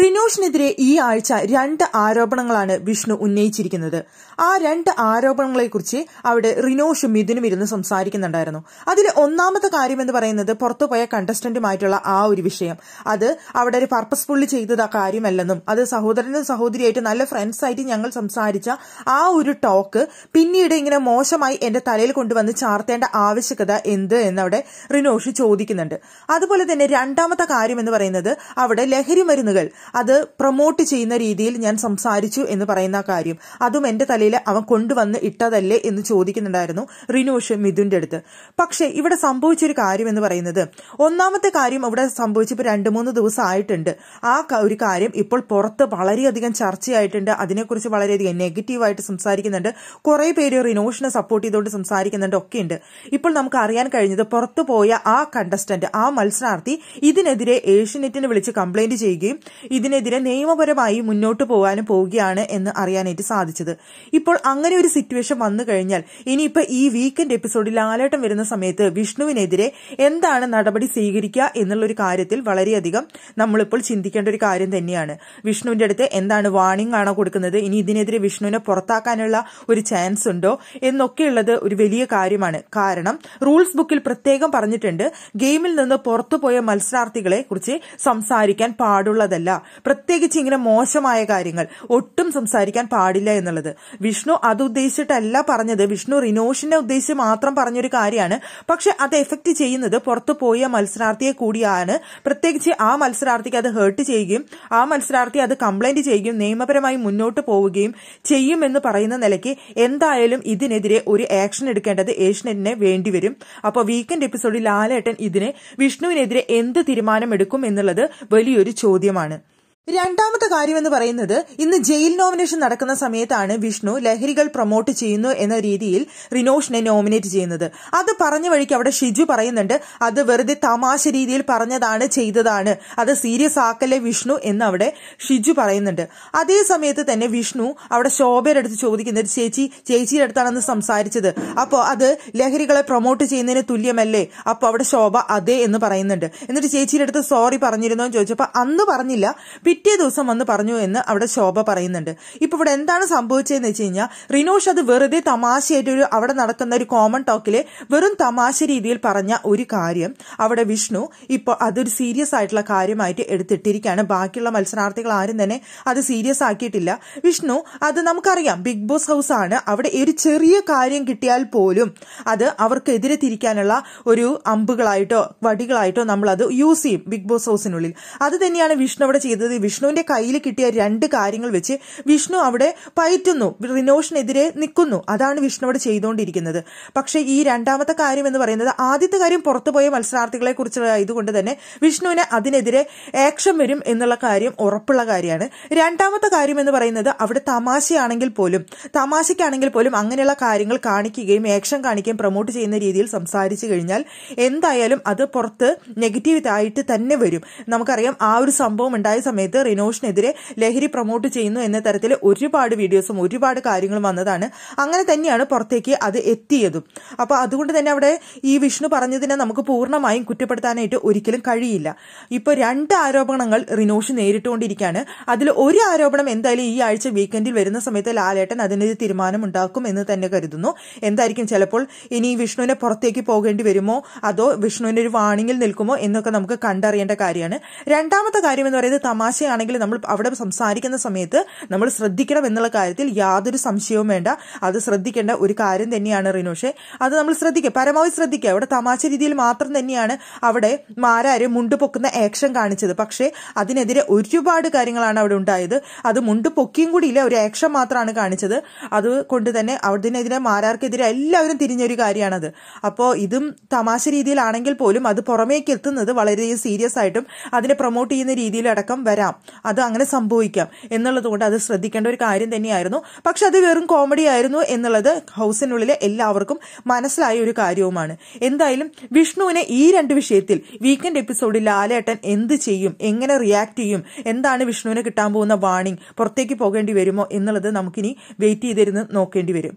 റിനോഷിനെതിരെ ഈ ആഴ്ച രണ്ട് ആരോപണങ്ങളാണ് വിഷ്ണു ഉന്നയിച്ചിരിക്കുന്നത് ആ രണ്ട് ആരോപണങ്ങളെക്കുറിച്ച് അവിടെ റിനോഷും മിഥുനും ഇരുന്ന് സംസാരിക്കുന്നുണ്ടായിരുന്നു അതിൽ ഒന്നാമത്തെ കാര്യം എന്ന് പറയുന്നത് പുറത്തുപോയ കണ്ടസ്റ്റന്റുമായിട്ടുള്ള ആ ഒരു വിഷയം അത് അവിടെ ഒരു പർപ്പസ്ഫുള്ളി ചെയ്തത് ആ കാര്യമല്ലെന്നും അത് സഹോദരനും സഹോദരിയായിട്ട് നല്ല ഫ്രണ്ട്സ് ആയിട്ട് ഞങ്ങൾ സംസാരിച്ച ആ ഒരു ടോക്ക് പിന്നീട് ഇങ്ങനെ മോശമായി എന്റെ തലയിൽ കൊണ്ടുവന്ന് ചാർത്തേണ്ട ആവശ്യകത എന്ത് എന്നവിടെ റിനോഷ് ചോദിക്കുന്നുണ്ട് അതുപോലെ തന്നെ രണ്ടാമത്തെ കാര്യം എന്ന് പറയുന്നത് അവിടെ ലഹരി മരുന്നുകൾ അത് പ്രൊമോട്ട് ചെയ്യുന്ന രീതിയിൽ ഞാൻ സംസാരിച്ചു എന്ന് പറയുന്ന കാര്യം അതും എന്റെ തലയിൽ അവൻ കൊണ്ടുവന്ന് ഇട്ടതല്ലേ എന്ന് ചോദിക്കുന്നുണ്ടായിരുന്നു റിനോഷ് മിഥുന്റെ അടുത്ത് പക്ഷേ ഇവിടെ സംഭവിച്ചൊരു കാര്യം എന്ന് പറയുന്നത് ഒന്നാമത്തെ കാര്യം ഇവിടെ സംഭവിച്ചപ്പോൾ രണ്ടു മൂന്ന് ദിവസം ആയിട്ടുണ്ട് ആ ഒരു കാര്യം ഇപ്പോൾ പുറത്ത് വളരെയധികം ചർച്ചയായിട്ടുണ്ട് അതിനെക്കുറിച്ച് വളരെയധികം നെഗറ്റീവായിട്ട് സംസാരിക്കുന്നുണ്ട് കുറേ പേര് റിനോഷിനെ സപ്പോർട്ട് ചെയ്തുകൊണ്ട് സംസാരിക്കുന്നുണ്ട് ഒക്കെയുണ്ട് ഇപ്പോൾ നമുക്ക് അറിയാൻ കഴിഞ്ഞത് പുറത്തു പോയ ആ കണ്ടസ്റ്റന്റ് ആ മത്സരാർത്ഥി ഇതിനെതിരെ ഏഷ്യനെറ്റിനെ വിളിച്ച് കംപ്ലൈന്റ് ചെയ്യുകയും ഇതിനെതിരെ നിയമപരമായി മുന്നോട്ട് പോകാനും പോവുകയാണ് എന്ന് അറിയാനായിട്ട് സാധിച്ചത് ഇപ്പോൾ അങ്ങനെ ഒരു സിറ്റുവേഷൻ വന്നു കഴിഞ്ഞാൽ ഇനിയിപ്പോ ഈ വീക്കെൻഡ് എപ്പിസോഡിൽ ലാലേട്ടം വരുന്ന സമയത്ത് വിഷ്ണുവിനെതിരെ എന്താണ് നടപടി സ്വീകരിക്കുക എന്നുള്ളൊരു കാര്യത്തിൽ വളരെയധികം നമ്മളിപ്പോൾ ചിന്തിക്കേണ്ട ഒരു കാര്യം തന്നെയാണ് വിഷ്ണുവിന്റെ അടുത്ത് എന്താണ് വാണിംഗ് ആണോ കൊടുക്കുന്നത് ഇനി ഇതിനെതിരെ വിഷ്ണുവിനെ പുറത്താക്കാനുള്ള ഒരു ചാൻസ് ഉണ്ടോ എന്നൊക്കെയുള്ളത് ഒരു വലിയ കാര്യമാണ് കാരണം റൂൾസ് ബുക്കിൽ പ്രത്യേകം പറഞ്ഞിട്ടുണ്ട് ഗെയിമിൽ നിന്ന് പുറത്തുപോയ മത്സരാർത്ഥികളെ കുറിച്ച് സംസാരിക്കാൻ പാടുള്ളതല്ല പ്രത്യേകിച്ച് ഇങ്ങനെ മോശമായ കാര്യങ്ങൾ ഒട്ടും സംസാരിക്കാൻ പാടില്ല എന്നുള്ളത് വിഷ്ണു അത് ഉദ്ദേശിച്ചിട്ടല്ല പറഞ്ഞത് വിഷ്ണു റിനോഷിന്റെ ഉദ്ദേശിച്ച് മാത്രം പറഞ്ഞൊരു കാര്യമാണ് പക്ഷെ അത് എഫക്ട് ചെയ്യുന്നത് പുറത്തു പോയ മത്സരാർത്ഥിയെ കൂടിയാണ് പ്രത്യേകിച്ച് ആ മത്സരാർത്ഥിക്ക് അത് ഹേർട്ട് ചെയ്യുകയും ആ മത്സരാർത്ഥി അത് കംപ്ലൈന്റ് ചെയ്യുകയും നിയമപരമായി മുന്നോട്ട് പോവുകയും ചെയ്യുമെന്ന് പറയുന്ന നിലയ്ക്ക് എന്തായാലും ഇതിനെതിരെ ഒരു ആക്ഷൻ എടുക്കേണ്ടത് ഏഷ്യനെറ്റിനെ വേണ്ടിവരും അപ്പോൾ വീക്കെൻഡ് എപ്പിസോഡിൽ ലാലേട്ടൻ ഇതിനെ വിഷ്ണുവിനെതിരെ എന്ത് തീരുമാനമെടുക്കും എന്നുള്ളത് വലിയൊരു ചോദ്യമാണ് രണ്ടാമത്തെ കാര്യം എന്ന് പറയുന്നത് ഇന്ന് ജയിൽ നോമിനേഷൻ നടക്കുന്ന സമയത്താണ് വിഷ്ണു ലഹരികൾ പ്രൊമോട്ട് ചെയ്യുന്നു എന്ന രീതിയിൽ റിനോഷിനെ നോമിനേറ്റ് ചെയ്യുന്നത് അത് പറഞ്ഞ വഴിക്ക് അവിടെ ഷിജു പറയുന്നുണ്ട് അത് വെറുതെ തമാശ രീതിയിൽ പറഞ്ഞതാണ് ചെയ്തതാണ് അത് സീരിയസ് ആക്കല്ലേ വിഷ്ണു എന്ന് അവിടെ ഷിജു പറയുന്നുണ്ട് അതേ സമയത്ത് തന്നെ വിഷ്ണു അവിടെ ശോഭയുടെ അടുത്ത് ചോദിക്കുന്ന ഒരു ചേച്ചി ചേച്ചിയുടെ അടുത്താണെന്ന് സംസാരിച്ചത് അപ്പോൾ അത് ലഹരികളെ പ്രൊമോട്ട് ചെയ്യുന്നതിന് തുല്യമല്ലേ അപ്പൊ അവിടെ ശോഭ അതെ എന്ന് പറയുന്നുണ്ട് എന്നിട്ട് ചേച്ചിയുടെ അടുത്ത് സോറി പറഞ്ഞിരുന്നോ എന്ന് ചോദിച്ചപ്പോൾ അന്ന് പറഞ്ഞില്ല പിറ്റേ ദിവസം വന്ന് പറഞ്ഞു എന്ന് അവിടെ ശോഭ പറയുന്നുണ്ട് ഇപ്പൊ ഇവിടെ എന്താണ് സംഭവിച്ചതെന്ന് വെച്ച് കഴിഞ്ഞാൽ റിനോഷ് അത് വെറുതെ തമാശയായിട്ട് ഒരു അവിടെ നടക്കുന്ന ഒരു കോമൺ ടോക്കില് വെറും തമാശ രീതിയിൽ പറഞ്ഞ ഒരു കാര്യം അവിടെ വിഷ്ണു ഇപ്പൊ അതൊരു സീരിയസ് ആയിട്ടുള്ള കാര്യമായിട്ട് എടുത്തിട്ടിരിക്കുകയാണ് ബാക്കിയുള്ള മത്സരാർത്ഥികൾ ആരും തന്നെ അത് സീരിയസ് ആക്കിയിട്ടില്ല വിഷ്ണു അത് നമുക്കറിയാം ബിഗ് ബോസ് ഹൗസ് ആണ് അവിടെ ഒരു ചെറിയ കാര്യം കിട്ടിയാൽ പോലും അത് അവർക്കെതിരെ തിരിക്കാനുള്ള ഒരു അമ്പുകളായിട്ടോ വടികളായിട്ടോ നമ്മൾ അത് യൂസ് ചെയ്യും ബിഗ് ബോസ് ഹൗസിനുള്ളിൽ അത് തന്നെയാണ് വിഷ്ണു അവിടെ ചെയ്തത് വിഷ്ണുവിന്റെ കയ്യിൽ കിട്ടിയ രണ്ട് കാര്യങ്ങൾ വെച്ച് വിഷ്ണു അവിടെ പയറ്റുന്നു റിനോഷിനെതിരെ നിൽക്കുന്നു അതാണ് വിഷ്ണു അവിടെ ചെയ്തുകൊണ്ടിരിക്കുന്നത് പക്ഷേ ഈ രണ്ടാമത്തെ കാര്യം എന്ന് പറയുന്നത് ആദ്യത്തെ കാര്യം പുറത്തുപോയ മത്സരാർത്ഥികളെ ഇതുകൊണ്ട് തന്നെ വിഷ്ണുവിന് അതിനെതിരെ ആക്ഷൻ വരും എന്നുള്ള കാര്യം ഉറപ്പുള്ള കാര്യമാണ് രണ്ടാമത്തെ കാര്യം എന്ന് പറയുന്നത് അവിടെ തമാശയാണെങ്കിൽ പോലും തമാശയ്ക്കാണെങ്കിൽ പോലും അങ്ങനെയുള്ള കാര്യങ്ങൾ കാണിക്കുകയും ആക്ഷൻ കാണിക്കുകയും പ്രൊമോട്ട് ചെയ്യുന്ന രീതിയിൽ സംസാരിച്ചു കഴിഞ്ഞാൽ എന്തായാലും അത് പുറത്ത് നെഗറ്റീവ് ആയിട്ട് തന്നെ വരും നമുക്കറിയാം ആ ഒരു സംഭവം ഉണ്ടായ സമയത്ത് സമയത്ത് റിനോഷിനെതിരെ ലഹരി പ്രൊമോട്ട് ചെയ്യുന്നു എന്ന തരത്തിൽ ഒരുപാട് വീഡിയോസും ഒരുപാട് കാര്യങ്ങളും വന്നതാണ് അങ്ങനെ തന്നെയാണ് പുറത്തേക്ക് അത് എത്തിയതും അപ്പൊ അതുകൊണ്ട് തന്നെ അവിടെ ഈ വിഷ്ണു പറഞ്ഞതിനെ നമുക്ക് പൂർണ്ണമായും കുറ്റപ്പെടുത്താനായിട്ട് ഒരിക്കലും കഴിയില്ല ഇപ്പൊ രണ്ട് ആരോപണങ്ങൾ റിനോഷ് നേരിട്ടുകൊണ്ടിരിക്കുകയാണ് അതിൽ ഒരു ആരോപണം എന്തായാലും ഈ ആഴ്ച വീക്കെൻഡിൽ വരുന്ന സമയത്ത് ലാലേട്ടൻ അതിനൊരു തീരുമാനം ഉണ്ടാക്കും എന്ന് തന്നെ കരുതുന്നു എന്തായിരിക്കും ചിലപ്പോൾ ഇനി വിഷ്ണുവിനെ പുറത്തേക്ക് പോകേണ്ടി വരുമോ അതോ വിഷ്ണുവിൻ്റെ ഒരു വാണിങ്ങിൽ നിൽക്കുമോ എന്നൊക്കെ നമുക്ക് കണ്ടറിയേണ്ട കാര്യമാണ് രണ്ടാമത്തെ കാര്യം എന്ന് പറയുന്നത് തമാശ ഭാഷയാണെങ്കിൽ നമ്മൾ അവിടെ സംസാരിക്കുന്ന സമയത്ത് നമ്മൾ ശ്രദ്ധിക്കണം എന്നുള്ള കാര്യത്തിൽ യാതൊരു സംശയവും വേണ്ട അത് ശ്രദ്ധിക്കേണ്ട ഒരു കാര്യം തന്നെയാണ് റിനോഷെ അത് നമ്മൾ ശ്രദ്ധിക്കുക പരമാവധി ശ്രദ്ധിക്കുക അവിടെ തമാശ രീതിയിൽ മാത്രം തന്നെയാണ് അവിടെ മാരാര് മുണ്ടുപൊക്കുന്ന ആക്ഷൻ കാണിച്ചത് പക്ഷേ അതിനെതിരെ ഒരുപാട് കാര്യങ്ങളാണ് അവിടെ ഉണ്ടായത് അത് മുണ്ടുപൊക്കിയും കൂടിയില്ല ഒരു ആക്ഷൻ മാത്രമാണ് കാണിച്ചത് അതുകൊണ്ട് തന്നെ അതിനെതിരെ മാരാർക്കെതിരെ എല്ലാവരും തിരിഞ്ഞൊരു കാര്യമാണത് അപ്പോൾ ഇതും തമാശ രീതിയിലാണെങ്കിൽ പോലും അത് പുറമേക്ക് എത്തുന്നത് വളരെയധികം സീരിയസ് ആയിട്ടും അതിനെ പ്രൊമോട്ട് ചെയ്യുന്ന രീതിയിലടക്കം വരാം വരാം അത് അങ്ങനെ സംഭവിക്കാം എന്നുള്ളതുകൊണ്ട് അത് ശ്രദ്ധിക്കേണ്ട ഒരു കാര്യം തന്നെയായിരുന്നു പക്ഷെ അത് വെറും കോമഡി ആയിരുന്നു എന്നുള്ളത് ഹൗസിനുള്ളിലെ എല്ലാവർക്കും മനസ്സിലായ ഒരു കാര്യവുമാണ് എന്തായാലും വിഷ്ണുവിനെ ഈ രണ്ട് വിഷയത്തിൽ വീക്കെൻഡ് എപ്പിസോഡിൽ ലാലേട്ടൻ എന്ത് ചെയ്യും എങ്ങനെ റിയാക്ട് ചെയ്യും എന്താണ് വിഷ്ണുവിനെ കിട്ടാൻ പോകുന്ന വാണിംഗ് പുറത്തേക്ക് പോകേണ്ടി വരുമോ എന്നുള്ളത് നമുക്കിനി വെയിറ്റ് ചെയ്തിരുന്ന് നോക്കേണ്ടി വരും